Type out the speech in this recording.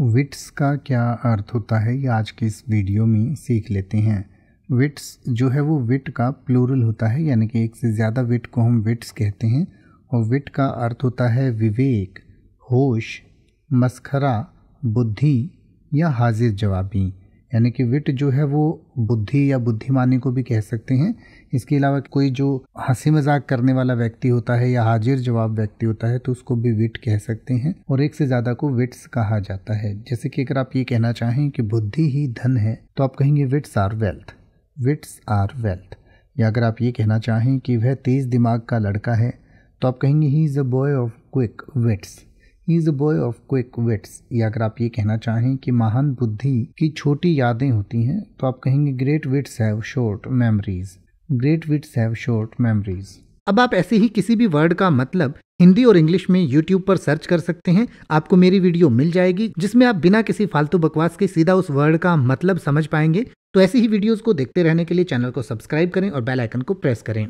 wits का क्या अर्थ होता है ये आज के इस वीडियो में सीख लेते हैं विट्स जो है वो विट का प्लूरल होता है यानी कि एक से ज़्यादा विट को हम विट्स कहते हैं और विट का अर्थ होता है विवेक होश मस्खरा बुद्धि या हाजिर जवाबी यानी कि विट जो है वो बुद्धि या बुद्धिमानी को भी कह सकते हैं इसके अलावा कोई जो हंसी मजाक करने वाला व्यक्ति होता है या हाजिर जवाब व्यक्ति होता है तो उसको भी विट कह सकते हैं और एक से ज़्यादा को विट्स कहा जाता है जैसे कि अगर आप ये कहना चाहें कि बुद्धि ही धन है तो आप कहेंगे wits are wealth wits are wealth या अगर आप ये कहना चाहें कि वह तेज़ दिमाग का लड़का है तो आप कहेंगे he is a boy of quick wits is a boy of quick wits या अगर आप ये कहना चाहें कि महान बुद्धि की छोटी यादें होती हैं तो आप कहेंगे great wits have short memories great wits have short memories अब आप ऐसे ही किसी भी वर्ड का मतलब हिंदी और इंग्लिश में यूट्यूब पर सर्च कर सकते हैं आपको मेरी वीडियो मिल जाएगी जिसमें आप बिना किसी फालतू बकवास के सीधा उस वर्ड का मतलब समझ पाएंगे तो ऐसी ही वीडियोस को देखते रहने के लिए चैनल को सब्सक्राइब करें और बेल आइकन को प्रेस करें